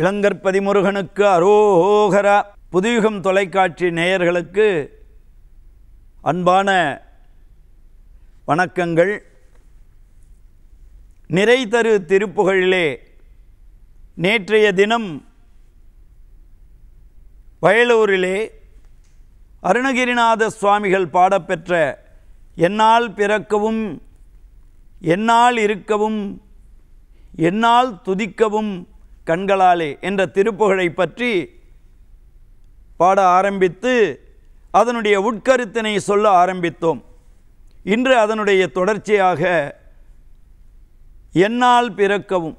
இளங்கற்பதி முருகனுக்கு அரோகர புதுயுகம் தொலைக்காட்சி நேயர்களுக்கு அன்பான வணக்கங்கள் நிறை தரு திருப்புகளிலே நேற்றைய தினம் வயலூரிலே அருணகிரிநாத சுவாமிகள் பாடப்பெற்ற என்னால் பிறக்கவும் என்னால் இருக்கவும் என்னால் துதிக்கவும் கண்களாலே என்ற திருப்புகழை பற்றி பாட ஆரம்பித்து அதனுடைய உட்கருத்தினை சொல்ல ஆரம்பித்தோம் இன்று அதனுடைய தொடர்ச்சியாக என்னால் பிறக்கவும்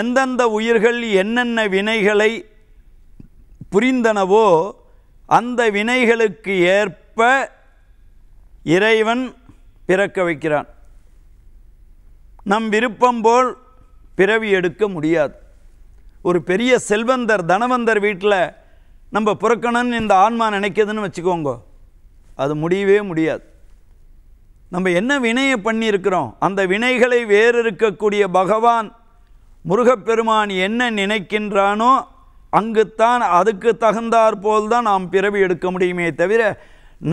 எந்தெந்த உயிர்கள் என்னென்ன வினைகளை புரிந்தனவோ அந்த வினைகளுக்கு ஏற்ப இறைவன் பிறக்க வைக்கிறான் நம் விருப்பம் போல் பிறவி எடுக்க முடியாது ஒரு பெரிய செல்வந்தர் தனவந்தர் வீட்டில் நம்ம புறக்கணும்னு இந்த ஆன்மா நினைக்கிதுன்னு வச்சுக்கோங்க அது முடியவே முடியாது நம்ம என்ன வினையை பண்ணியிருக்கிறோம் அந்த வினைகளை வேறு இருக்கக்கூடிய பகவான் முருகப்பெருமான் என்ன நினைக்கின்றானோ அங்குத்தான் அதுக்கு தகுந்தாற்போல் தான் நாம் பிறவி எடுக்க முடியுமே தவிர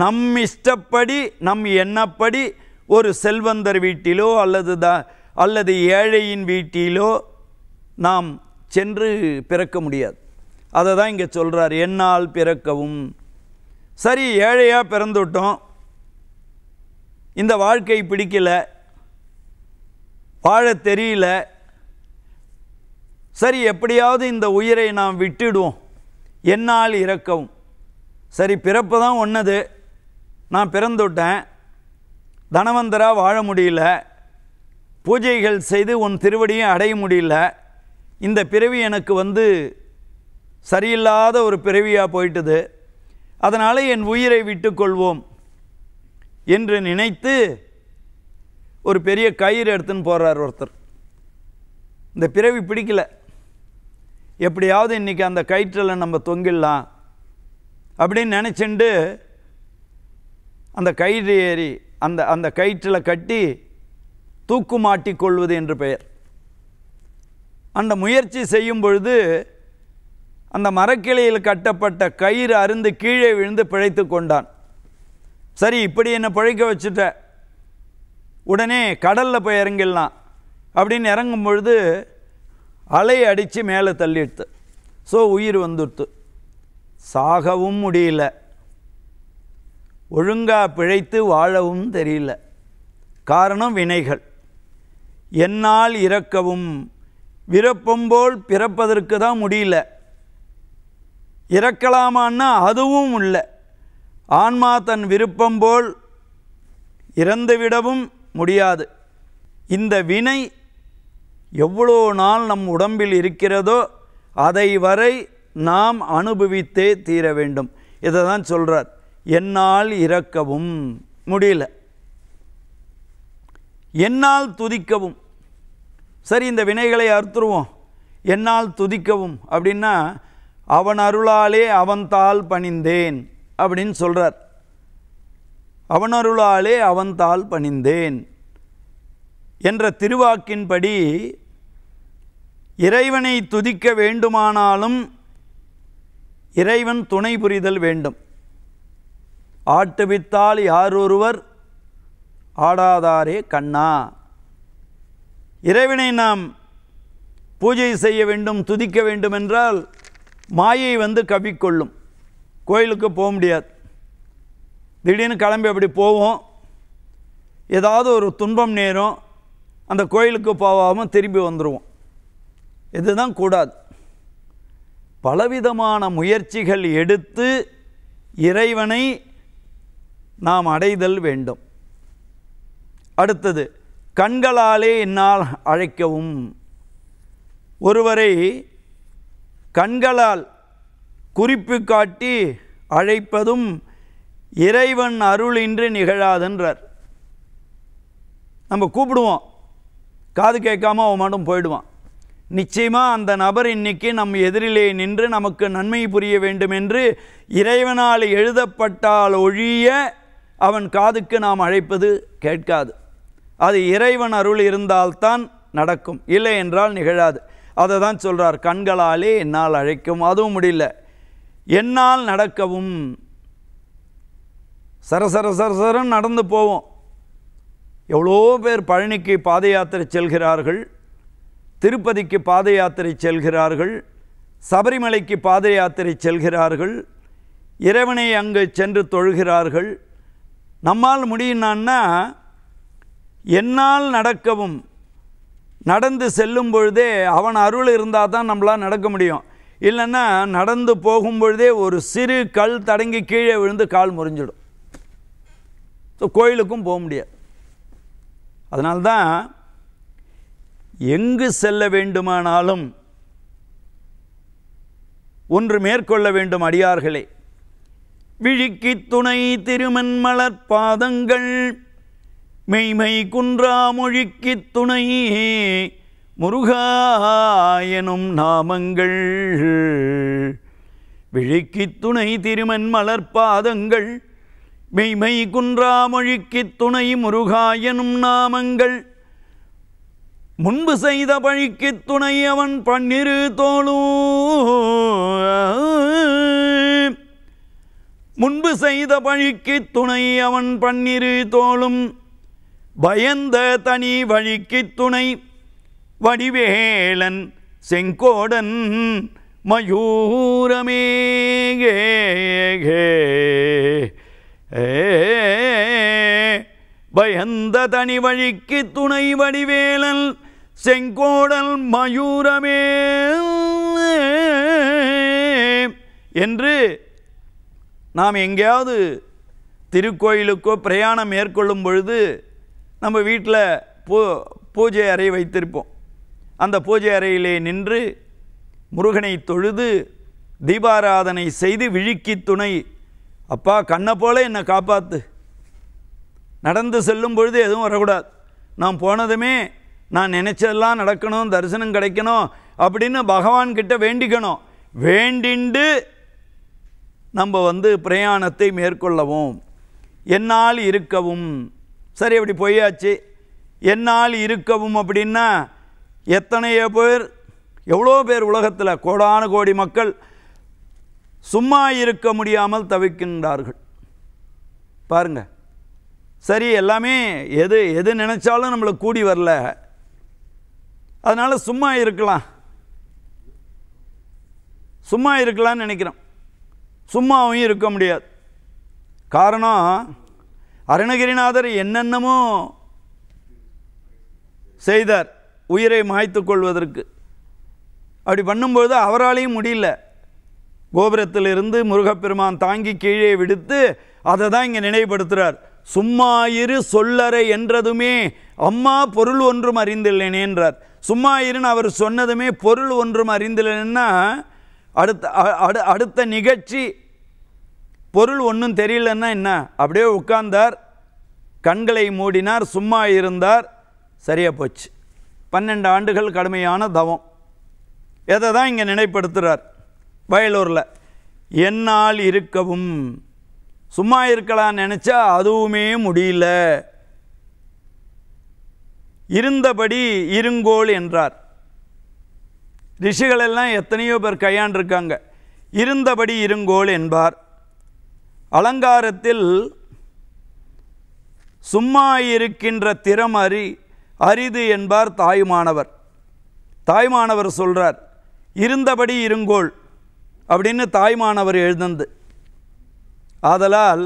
நம் இஷ்டப்படி நம் எண்ணப்படி ஒரு செல்வந்தர் வீட்டிலோ அல்லது த அல்லது ஏழையின் வீட்டிலோ நாம் சென்று பிறக்க முடியாது அதை தான் இங்கே சொல்கிறார் என்னால் பிறக்கவும் சரி ஏழையாக பிறந்துவிட்டோம் இந்த வாழ்க்கை பிடிக்கலை வாழ தெரியல சரி எப்படியாவது இந்த உயிரை நாம் விட்டுடுவோம் என்னால் இறக்கவும் சரி பிறப்பு தான் ஒன்றது நான் பிறந்துவிட்டேன் தனவந்தராக வாழ முடியல பூஜைகள் செய்து உன் திருவடியும் அடைய முடியல இந்த பிறவி எனக்கு வந்து சரியில்லாத ஒரு பிறவியாக போயிட்டது அதனால் என் உயிரை விட்டுக்கொள்வோம் என்று நினைத்து ஒரு பெரிய கயிறு எடுத்துன்னு போகிறார் ஒருத்தர் இந்த பிறவி பிடிக்கல எப்படியாவது இன்றைக்கி அந்த கயிற்றில் நம்ம தொங்கிடலாம் அப்படின்னு நினச்சிண்டு அந்த கயிறு ஏறி அந்த அந்த கயிற்றில் கட்டி தூக்குமாட்டிக் கொள்வது என்று பெயர் அந்த முயற்சி செய்யும் பொழுது அந்த மரக்கிளையில் கட்டப்பட்ட கயிறு அருந்து கீழே விழுந்து பிழைத்து கொண்டான் சரி இப்படி என்னை பிழைக்க வச்சுட்ட உடனே கடலில் போய் இறங்கிடலாம் அப்படின்னு இறங்கும் பொழுது அலை அடித்து மேலே தள்ளிடுத்து ஸோ உயிர் வந்துடுத்து சாகவும் முடியல ஒழுங்காக பிழைத்து வாழவும் தெரியல காரணம் வினைகள் என்னால் இறக்கவும் விருப்பம்போல் பிறப்பதற்கு தான் முடியல இறக்கலாமான்னா அதுவும் இல்லை ஆன்மா தன் விருப்பம் போல் இறந்துவிடவும் முடியாது இந்த வினை எவ்வளோ நாள் நம் உடம்பில் இருக்கிறதோ அதை வரை நாம் அனுபவித்தே தீர வேண்டும் இதை தான் சொல்கிறார் என்னால் இறக்கவும் முடியல என்னால் துதிக்கவும் சரி இந்த வினைகளை அறுத்துருவோம் என்னால் துதிக்கவும் அப்படின்னா அவன் அருளாலே அவன்தால் பணிந்தேன் அப்படின்னு சொல்கிறார் அவனருளாலே அவன்தால் பணிந்தேன் என்ற திருவாக்கின்படி இறைவனை துதிக்க வேண்டுமானாலும் இறைவன் துணை புரிதல் வேண்டும் ஆட்டுவித்தால் யாரொருவர் ஆடாதாரே கண்ணா இறைவனை நாம் பூஜை செய்ய வேண்டும் துதிக்க வேண்டும் என்றால் மாயை வந்து கவிக்கொள்ளும் கோயிலுக்கு போக முடியாது திடீர்னு கிளம்பி அப்படி போவோம் ஏதாவது ஒரு துன்பம் நேரும் அந்த கோயிலுக்கு போகாமல் திரும்பி வந்துடுவோம் இதுதான் கூடாது பலவிதமான முயற்சிகள் எடுத்து இறைவனை நாம் அடைதல் வேண்டும் அடுத்தது கண்களாலே என்னால் அழைக்கவும் ஒருவரை கண்களால் குறிப்பு காட்டி அழைப்பதும் இறைவன் அருள் இன்று நிகழாதென்றார் நம்ம கூப்பிடுவோம் காது கேட்காம அவன் மட்டும் போயிடுவான் நிச்சயமாக அந்த நபர் இன்னைக்கு நம் எதிரிலே நின்று நமக்கு நன்மை புரிய வேண்டும் என்று இறைவனால் எழுதப்பட்டால் ஒழிய அவன் காதுக்கு நாம் அழைப்பது கேட்காது அது இறைவன் அருள் இருந்தால்தான் நடக்கும் இல்லை என்றால் நிகழாது அதை தான் சொல்கிறார் கண்களாலே என்னால் அழைக்கும் அதுவும் முடியல என்னால் நடக்கவும் சரசர சரசரன் நடந்து போவோம் எவ்வளோ பேர் பழனிக்கு பாத யாத்திரை செல்கிறார்கள் திருப்பதிக்கு பாத யாத்திரை செல்கிறார்கள் சபரிமலைக்கு பாத யாத்திரை செல்கிறார்கள் இறைவனை அங்கு சென்று தொழுகிறார்கள் நம்மால் முடியினான்னா என்னால் நடக்கவும் நடந்து செல்லும் பொழுதே அவன் அருள் இருந்தால் தான் நம்மளால் நடக்க முடியும் இல்லைன்னா நடந்து போகும் பொழுதே ஒரு சிறு கல் தடங்கி கீழே விழுந்து கால் முறிஞ்சிடும் ஸோ கோயிலுக்கும் போக முடியாது அதனால்தான் எங்கு செல்ல வேண்டுமானாலும் ஒன்று மேற்கொள்ள வேண்டும் அடியார்களே விழிக்கு துணை மலர் பாதங்கள் மெய்மை குன்றா மொழிக்குத் துணை முருகாயனும் நாமங்கள் விழிக்குத் துணை திருமன் மலர்பாதங்கள் மெய்மை குன்றா மொழிக்குத் துணை முருகாயனும் நாமங்கள் முன்பு செய்த பழிக்கு துணை அவன் பன்னிரு தோளும் முன்பு செய்த பழிக்கு துணை அவன் பன்னிரு தோளும் பயந்த தனி வழிக்கு துணை வடிவேலன் செங்கோடன் மயூரமேகே பயந்த தனி வழிக்கு துணை வடிவேலன் செங்கோடல் மயூரமே என்று நாம் எங்கேயாவது திருக்கோயிலுக்கோ பிரயாணம் மேற்கொள்ளும் பொழுது நம்ம வீட்டில் பூ பூஜை அறை வைத்திருப்போம் அந்த பூஜை அறையிலே நின்று முருகனை தொழுது தீபாராதனை செய்து விழுக்கி துணை அப்பா கண்ணை போல என்னை காப்பாற்று நடந்து செல்லும் பொழுது எதுவும் வரக்கூடாது நான் போனதுமே நான் நினச்சதெல்லாம் நடக்கணும் தரிசனம் கிடைக்கணும் அப்படின்னு பகவான்கிட்ட வேண்டிக்கணும் வேண்டிண்டு நம்ம வந்து பிரயாணத்தை மேற்கொள்ளவும் என்னால் இருக்கவும் சரி அப்படி பொய்யாச்சு என்னால் இருக்கவும் அப்படின்னா எத்தனையோ பேர் எவ்வளோ பேர் உலகத்தில் கோடான கோடி மக்கள் சும்மா இருக்க முடியாமல் தவிக்கின்றார்கள் பாருங்க சரி எல்லாமே எது எது நினச்சாலும் நம்மளை கூடி வரல அதனால் சும்மா இருக்கலாம் சும்மா இருக்கலாம்னு நினைக்கிறோம் சும்மாவும் இருக்க முடியாது காரணம் அருணகிரிநாதர் என்னென்னமோ செய்தார் உயிரை மாய்த்து கொள்வதற்கு அப்படி பண்ணும்பொழுது அவராலையும் முடியல கோபுரத்திலிருந்து முருகப்பெருமான் தாங்கி கீழே விடுத்து அதை தான் இங்கே நினைவுபடுத்துகிறார் சும்மா இரு சொல்லறை என்றதுமே அம்மா பொருள் ஒன்றும் அறிந்தில்லேனே என்றார் சும்மா இருன்னு அவர் சொன்னதுமே பொருள் ஒன்றும் அறிந்தில்லைன்னா அடுத்த அடுத்த நிகழ்ச்சி பொருள் ஒன்றும் தெரியலன்னா என்ன அப்படியே உட்கார்ந்தார் கண்களை மூடினார் சும்மா இருந்தார் சரியாக போச்சு பன்னெண்டு ஆண்டுகள் கடுமையான தவம் எதை தான் இங்கே நினைப்படுத்துகிறார் வயலூரில் என்னால் இருக்கவும் சும்மா இருக்கலாம் நினச்சா அதுவுமே முடியல இருந்தபடி இருங்கோல் என்றார் ரிஷிகளெல்லாம் எத்தனையோ பேர் கையாண்டிருக்காங்க இருந்தபடி இருங்கோல் என்பார் அலங்காரத்தில் சும்மா இருக்கின்ற திறம் அறி அரிது என்பார் தாய்மானவர் தாய்மானவர் சொல்கிறார் இருந்தபடி இருங்கோள் அப்படின்னு தாய்மானவர் எழுந்தந்து ஆதலால்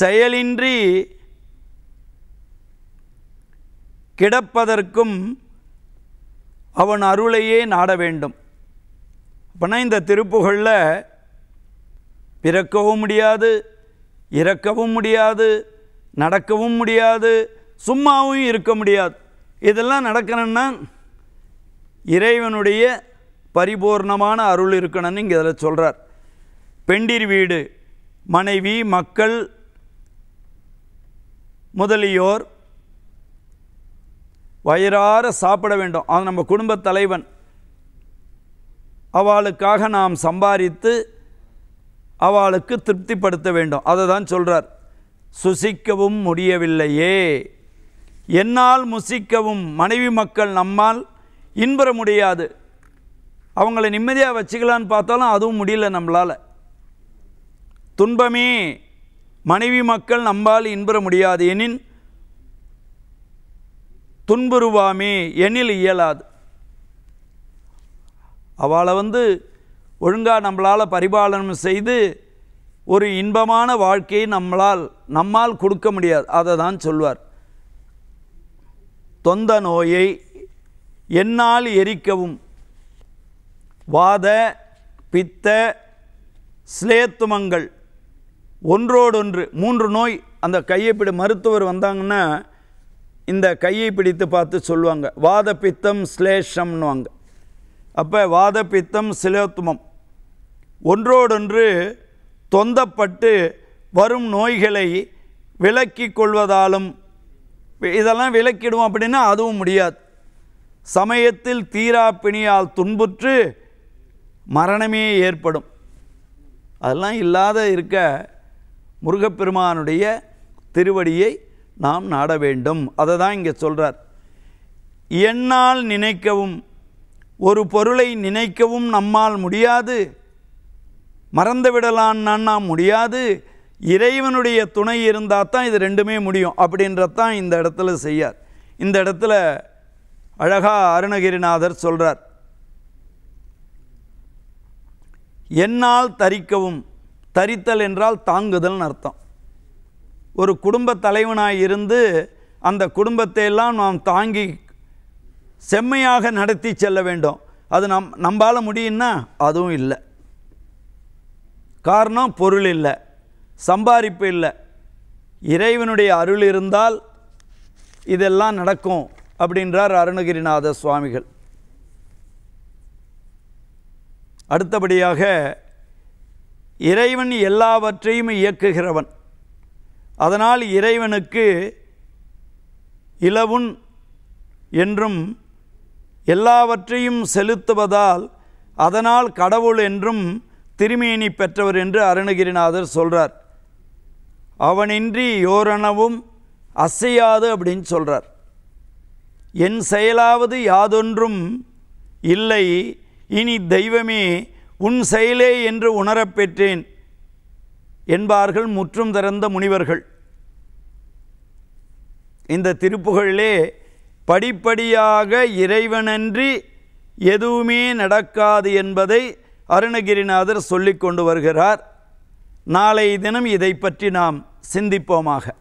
செயலின்றி கிடப்பதற்கும் அவன் அருளையே நாட வேண்டும் அப்படின்னா இந்த திருப்புகளில் பிறக்கவும் முடியாது இறக்கவும் முடியாது நடக்கவும் முடியாது சும்மாவும் இருக்க முடியாது இதெல்லாம் நடக்கணும்னா இறைவனுடைய பரிபூர்ணமான அருள் இருக்கணும்னு இங்கே இதில் சொல்கிறார் பெண்டிர் வீடு மனைவி மக்கள் முதலியோர் வயிறார சாப்பிட வேண்டும் அது நம்ம குடும்பத் தலைவன் அவளுக்காக நாம் சம்பாதித்து அவளுக்கு திருப்திப்படுத்த வேண்டும் அதை தான் சொல்கிறார் சுசிக்கவும் முடியவில்லையே என்னால் முசிக்கவும் மனைவி மக்கள் நம்மால் இன்புற முடியாது அவங்கள நிம்மதியாக வச்சுக்கலான்னு பார்த்தாலும் அதுவும் முடியல நம்மளால் துன்பமே மனைவி மக்கள் நம்பால் இன்புற முடியாது எனின் துன்புருவாமே எனில் இயலாது அவளை வந்து ஒழுங்காக நம்மளால் பரிபாலனம் செய்து ஒரு இன்பமான வாழ்க்கையை நம்மளால் நம்மால் கொடுக்க முடியாது அதை தான் சொல்வார் தொந்த நோயை என்னால் எரிக்கவும் வாத பித்த ஸ்லேத்துமங்கள் ஒன்றோடொன்று மூன்று நோய் அந்த கையை பிடி மருத்துவர் வந்தாங்கன்னா இந்த கையை பிடித்து பார்த்து சொல்லுவாங்க வாத பித்தம் ஸ்லேஷம்னுவாங்க அப்போ வாத பித்தம் ஸ்லேத்துமம் ஒன்றோடொன்று தொந்தப்பட்டு வரும் நோய்களை விளக்கி கொள்வதாலும் இதெல்லாம் விளக்கிடுவோம் அப்படின்னா அதுவும் முடியாது சமயத்தில் தீரா பிணியால் துன்புற்று மரணமே ஏற்படும் அதெல்லாம் இல்லாத இருக்க முருகப்பெருமானுடைய திருவடியை நாம் நாட வேண்டும் அதை தான் இங்கே சொல்கிறார் என்னால் நினைக்கவும் ஒரு பொருளை நினைக்கவும் நம்மால் முடியாது மறந்து விடலான்னா முடியாது இறைவனுடைய துணை இருந்தால் தான் இது ரெண்டுமே முடியும் தான் இந்த இடத்துல செய்யார் இந்த இடத்துல அழகா அருணகிரிநாதர் சொல்கிறார் என்னால் தரிக்கவும் தரித்தல் என்றால் தாங்குதல்னு அர்த்தம் ஒரு குடும்ப தலைவனாக இருந்து அந்த குடும்பத்தை எல்லாம் நாம் தாங்கி செம்மையாக நடத்தி செல்ல வேண்டும் அது நம் நம்பால் முடியும்னா அதுவும் இல்லை காரணம் பொருள் இல்லை சம்பாதிப்பு இல்லை இறைவனுடைய அருள் இருந்தால் இதெல்லாம் நடக்கும் அப்படின்றார் அருணகிரிநாத சுவாமிகள் அடுத்தபடியாக இறைவன் எல்லாவற்றையும் இயக்குகிறவன் அதனால் இறைவனுக்கு இலவுன் என்றும் எல்லாவற்றையும் செலுத்துவதால் அதனால் கடவுள் என்றும் திருமேனி பெற்றவர் என்று அருணகிரிநாதர் சொல்கிறார் அவனின்றி யோரணவும் அசையாது அப்படின்னு சொல்கிறார் என் செயலாவது யாதொன்றும் இல்லை இனி தெய்வமே உன் செயலே என்று உணரப்பெற்றேன் என்பார்கள் முற்றும் திறந்த முனிவர்கள் இந்த திருப்புகளிலே படிப்படியாக இறைவனன்றி எதுவுமே நடக்காது என்பதை அருணகிரிநாதர் சொல்லி கொண்டு வருகிறார் நாளை தினம் இதை பற்றி நாம் சிந்திப்போமாக